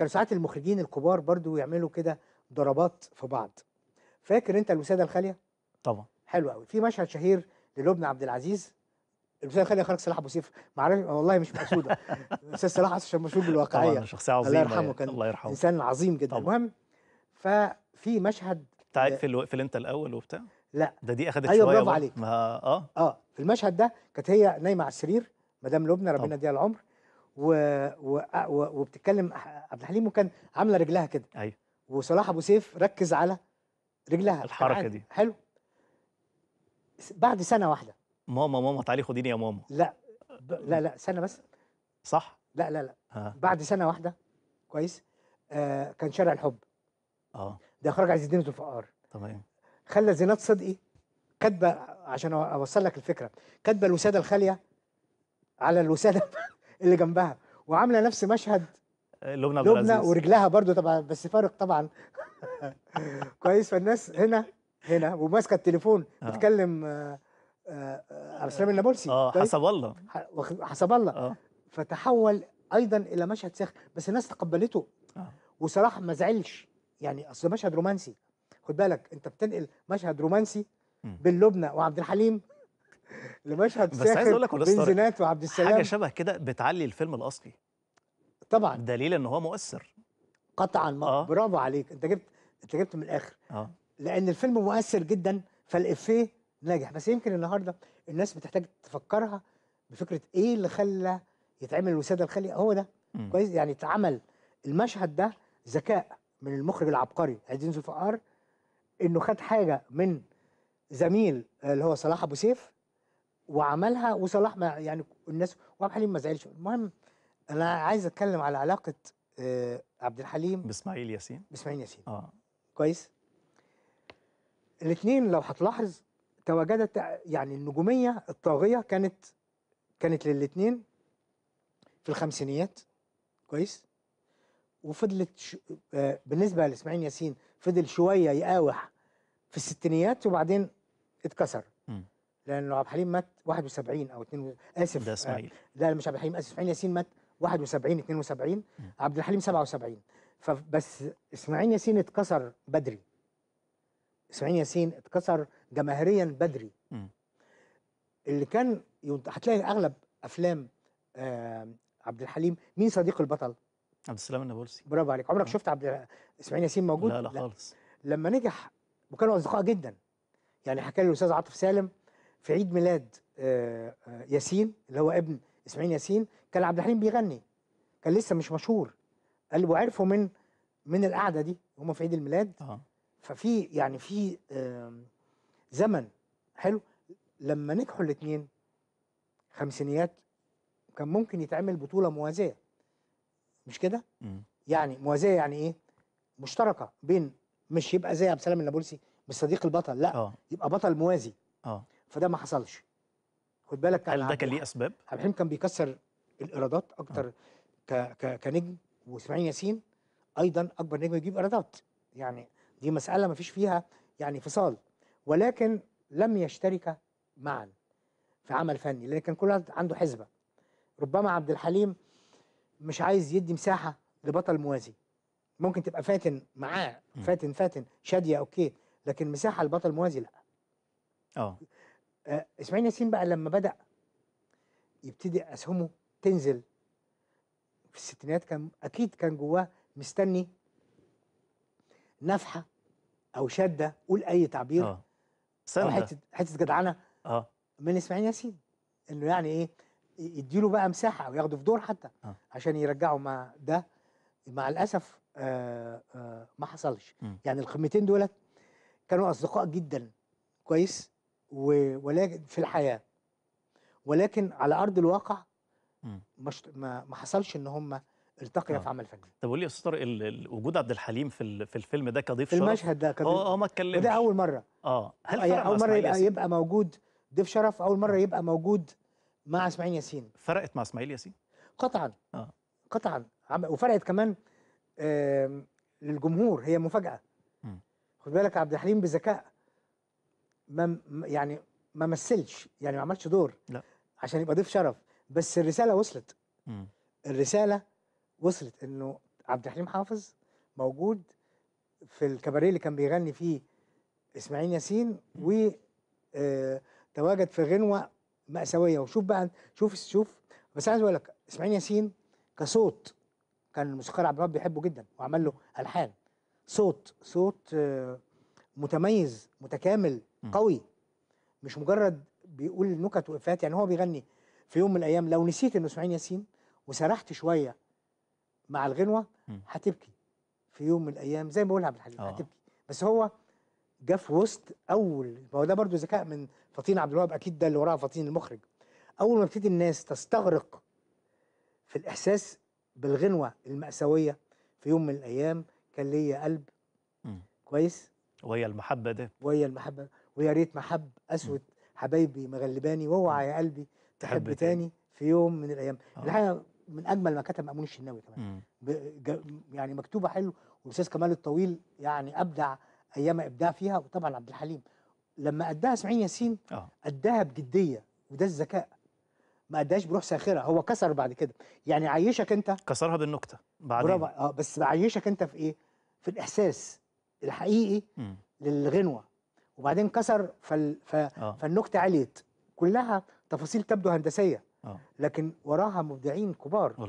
كان ساعات المخرجين الكبار برضو يعملوا كده ضربات في بعض فاكر انت الوساده الخاليه طبعا حلو قوي في مشهد شهير للبنى عبد العزيز الوساده الخاليه خرج صلاح ابو سيف معرفش والله مش مقصوده استاذ صلاح عشان مشهور بالواقعيه طبعا شخصيه عظيمه الله يعني. يرحمه كان الله يرحمه. انسان عظيم جدا طبعا. المهم ففي مشهد تعال في الو... انت الاول وبتاع لا ده دي اخدت أيوة شويه عليك ما... اه اه في المشهد ده كانت هي نايمه على السرير مدام لبنى ربنا يديها العمر و... و... و... وبتتكلم عبد الحليم وكان عامله رجلها كده ايوه وصلاح ابو سيف ركز على رجلها الحركه دي حلو بعد سنه واحده ماما ماما تعالي خديني يا ماما لا ب... لا لا سنه بس صح لا لا لا ها. آه. بعد سنه واحده كويس آه كان شارع الحب اه ده اخراج عايز الدين الفقار تمام خلى زينات صدقي كاتبه عشان اوصل لك الفكره كاتبه الوساده الخاليه على الوساده اللي جنبها وعامله نفس مشهد آه، لبنى لبنى ورجلها برضو طبعا بس فارق طبعا كويس فالناس هنا هنا وماسكه التليفون آه. بتكلم عبد آه، السلام النابلسي اه طيب. حسب الله حسب الله آه. فتحول ايضا الى مشهد ساخر بس الناس تقبلته آه. وصلاح ما زعلش يعني اصل مشهد رومانسي خد بالك انت بتنقل مشهد رومانسي باللبنى وعبد الحليم لمشهد بس عايز اقول لك بنزينات وعبد السلام حاجه شبه كده بتعلي الفيلم الاصلي طبعا دليل ان هو مؤثر قطعا آه. برافو عليك انت جبت انت جبت من الاخر آه. لان الفيلم مؤثر جدا فالافيه ناجح بس يمكن النهارده الناس بتحتاج تفكرها بفكره ايه اللي خلى يتعمل الوساده الخاليه هو ده م. كويس يعني اتعمل المشهد ده ذكاء من المخرج العبقري عايزين ذو انه خد حاجه من زميل اللي هو صلاح ابو سيف وعملها وصلاح ما يعني الناس وعبد الحليم ما زعلش المهم انا عايز اتكلم على علاقه آه، عبد الحليم باسماعيل ياسين باسماعيل ياسين اه كويس الاثنين لو هتلاحظ تواجدت يعني النجوميه الطاغيه كانت كانت للاثنين في الخمسينيات كويس وفضلت ش... آه، بالنسبه لاسماعيل ياسين فضل شويه يقاوح في الستينيات وبعدين اتكسر م. لانه عبد الحليم مات 71 او 2 اسف ده اسماعيل آه لا مش عبد الحليم اسف اسماعيل ياسين مات 71 72 عبد الحليم 77 فبس اسماعيل ياسين اتكسر بدري اسماعيل ياسين اتكسر جماهيريا بدري م. اللي كان هتلاقي اغلب افلام آه عبد الحليم مين صديق البطل عبد السلام النابلسي برافو عليك عمرك م. شفت عبد اسماعيل ياسين موجود لا, لا. خالص لما نجح وكانوا اصدقاء جدا يعني حكى لي الاستاذ عاطف سالم في عيد ميلاد آه، آه، ياسين اللي هو ابن اسماعيل ياسين كان عبد الحليم بيغني كان لسه مش مشهور قال وعرفوا من من القعده دي هم في عيد الميلاد آه. ففي يعني في زمن حلو لما نجحوا الاثنين خمسينيات كان ممكن يتعمل بطوله موازيه مش كده؟ يعني موازيه يعني ايه؟ مشتركه بين مش يبقى زي عبد السلام النابلسي مش صديق البطل لا أوه. يبقى بطل موازي اه فده ما حصلش خد بالك هل ده كان ليه اسباب؟ عبد الحليم كان بيكسر الايرادات اكتر آه. ك ك كنجم واسماعيل ياسين ايضا اكبر نجم يجيب ايرادات يعني دي مساله ما فيش فيها يعني فصال ولكن لم يشتركا معا في عمل فني لان كان كل واحد عنده حسبه ربما عبد الحليم مش عايز يدي مساحه لبطل موازي ممكن تبقى فاتن معاه فاتن فاتن شاديه اوكي لكن مساحه لبطل موازي لا اه آه، اسماعيل ياسين بقى لما بدا يبتدي اسهمه تنزل في الستينات كان اكيد كان جواه مستني نفحه او شده قول اي تعبير اه او حته حته جدعانه اه من اسماعيل ياسين انه يعني ايه يديله بقى مساحه او ياخده في دور حتى آه. عشان يرجعه مع ده مع الاسف آآ آه، آآ آه، ما حصلش م. يعني القمتين دولت كانوا اصدقاء جدا كويس ولكن في الحياه ولكن على ارض الواقع مش ما, ما حصلش ان هم التقيا آه. في عمل فني طب قول لي يا استاذ وجود عبد الحليم في في الفيلم ده كضيف شرف المشهد ده كضيف اه, آه، ما اتكلمش وده اول مره اه هل اول مره يبقى, يبقى موجود ضيف شرف اول مره يبقى موجود مع اسماعيل ياسين فرقت مع اسماعيل ياسين قطعا اه قطعا وفرقت كمان للجمهور هي مفاجاه خد بالك عبد الحليم بذكاء ما يعني ما مثلش يعني ما عملش دور لا عشان يبقى ضيف شرف بس الرساله وصلت م. الرساله وصلت انه عبد الحليم حافظ موجود في الكباريه اللي كان بيغني فيه اسماعيل ياسين و آه، تواجد في غنوه مأساويه وشوف بقى شوف شوف بس عايز اقول لك اسماعيل ياسين كصوت كان الموسيقار عبد الوهاب بيحبه جدا وعمل له الحان صوت صوت آه، متميز متكامل قوي مش مجرد بيقول نكت وافات يعني هو بيغني في يوم من الايام لو نسيت انه اسماعيل ياسين وسرحت شويه مع الغنوه هتبكي في يوم من الايام زي ما بقول عبد الحليم آه. هتبكي بس هو جه في وسط اول ما هو ده برضه ذكاء من فطين عبد الوهاب اكيد ده اللي وراه فطين المخرج اول ما ابتدي الناس تستغرق في الاحساس بالغنوه الماساويه في يوم من الايام كان ليا قلب م. كويس وهي المحبه ده وهي المحبه ويا ريت محب اسود حبايبي مغلباني واوعى يا قلبي تحب تاني في يوم من الايام آه. الحقيقه من اجمل ما كتب مامون الشناوي كمان يعني مكتوبه حلو والاستاذ كمال الطويل يعني ابدع ايام ابداع فيها وطبعا عبد الحليم لما اداها اسماعيل ياسين آه. اداها بجديه وده الذكاء ما اداهاش بروح ساخره هو كسر بعد كده يعني عيشك انت كسرها بالنكته بعدين برافو اه بس عيشك انت في ايه في الاحساس الحقيقي مم. للغنوه وبعدين كسر فال... ف... آه. فالنكته عليت كلها تفاصيل تبدو هندسيه آه. لكن وراها مبدعين كبار